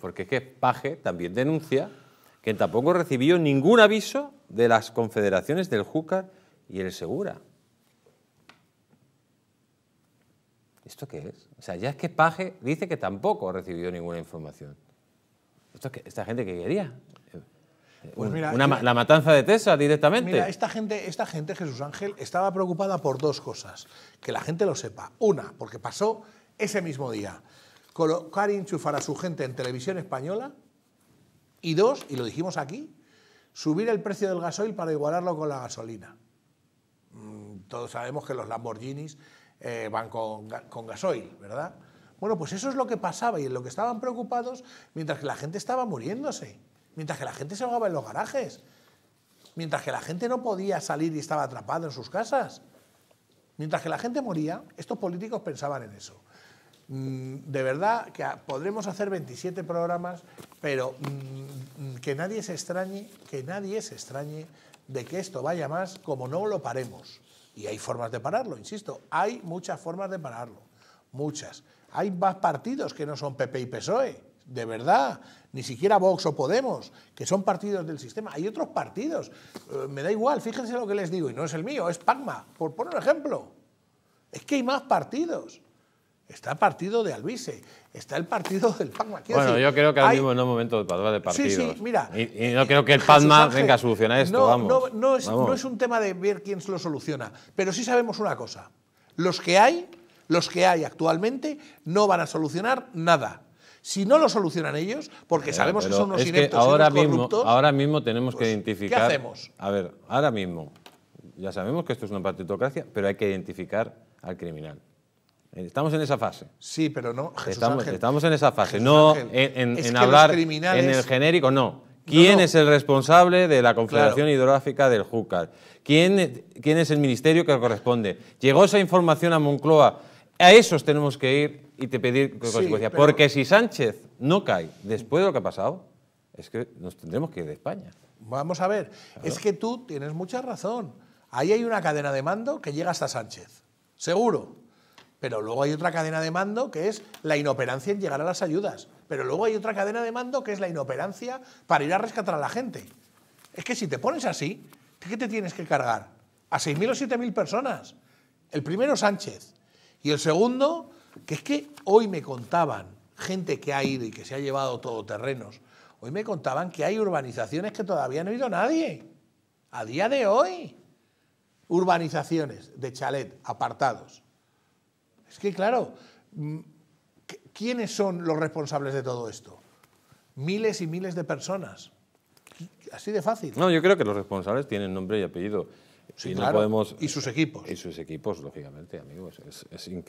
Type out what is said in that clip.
porque es que Paje también denuncia que tampoco recibió ningún aviso de las confederaciones del Júcar y el Segura. ¿Esto qué es? O sea, ya es que Paje dice que tampoco recibió ninguna información. ¿Esto que, ¿Esta gente qué quería? Pues la matanza de Tesa directamente. Mira, esta gente, esta gente, Jesús Ángel, estaba preocupada por dos cosas. Que la gente lo sepa. Una, porque pasó ese mismo día colocar y enchufar a su gente en televisión española. Y dos, y lo dijimos aquí, subir el precio del gasoil para igualarlo con la gasolina. Mm, todos sabemos que los Lamborghinis eh, van con, con gasoil, ¿verdad? Bueno, pues eso es lo que pasaba y en lo que estaban preocupados mientras que la gente estaba muriéndose, mientras que la gente se ahogaba en los garajes, mientras que la gente no podía salir y estaba atrapada en sus casas. Mientras que la gente moría, estos políticos pensaban en eso. Mm, de verdad que podremos hacer 27 programas, pero mm, mm, que nadie se extrañe, que nadie se extrañe de que esto vaya más como no lo paremos. Y hay formas de pararlo, insisto, hay muchas formas de pararlo, muchas. Hay más partidos que no son PP y PSOE, de verdad, ni siquiera Vox o Podemos, que son partidos del sistema. Hay otros partidos, eh, me da igual, fíjense lo que les digo, y no es el mío, es Pacma, por poner un ejemplo. Es que hay más partidos. Está el partido de Alvise, está el partido del PACMA. bueno, yo creo que ahora mismo no es momento de hablar de partidos. Sí, sí, mira. Y, no creo que el PACMA venga a solucionar esto, vamos, no, es, un tema de ver quién lo soluciona, pero sí sabemos una cosa. Los que hay, los que hay actualmente, no van a solucionar nada si no lo solucionan ellos, porque eh, sabemos que son unos es ineptos que ahora mismo, ahora mismo tenemos que pues, identificar. ¿Qué hacemos? A ver, ahora mismo ya sabemos que esto es una partitocracia, pero hay que identificar al criminal. Estamos en esa fase. Sí, pero no. estamos, estamos en esa fase. no en, hablar en el genérico, no. ¿Quién es el responsable de la Confederación Hidrográfica del Júcar? ¿Quién, ¿Quién es el ministerio que corresponde? ¿Llegó esa información a Moncloa? A esos tenemos que ir y te pedir consecuencia. consecuencias. Porque si Sánchez no cae después de lo que ha pasado, es que nos tendremos que ir de España. Vamos a ver, es que tú tienes mucha razón. Ahí hay una cadena de mando que llega hasta Sánchez, seguro. Pero luego hay otra cadena de mando que es la inoperancia en llegar a las ayudas. Pero luego hay otra cadena de mando que es la inoperancia para ir a rescatar a la gente. Es que si te pones así, ¿qué te tienes que cargar? A 6.000 o 7.000 personas. El primero Sánchez. Y el segundo, que es que hoy me contaban gente que ha ido y que se ha llevado todoterrenos. Hoy me contaban que hay urbanizaciones que todavía no ha ido nadie. A día de hoy. Urbanizaciones de chalet, apartados es que, claro, mm, ¿quiénes son los responsables de todo esto? Miles y miles de personas. Así de fácil. No, yo creo que los responsables tienen nombre y apellido. y, no podemos, y sus equipos. Y sus equipos, lógicamente, amigos. es increíble.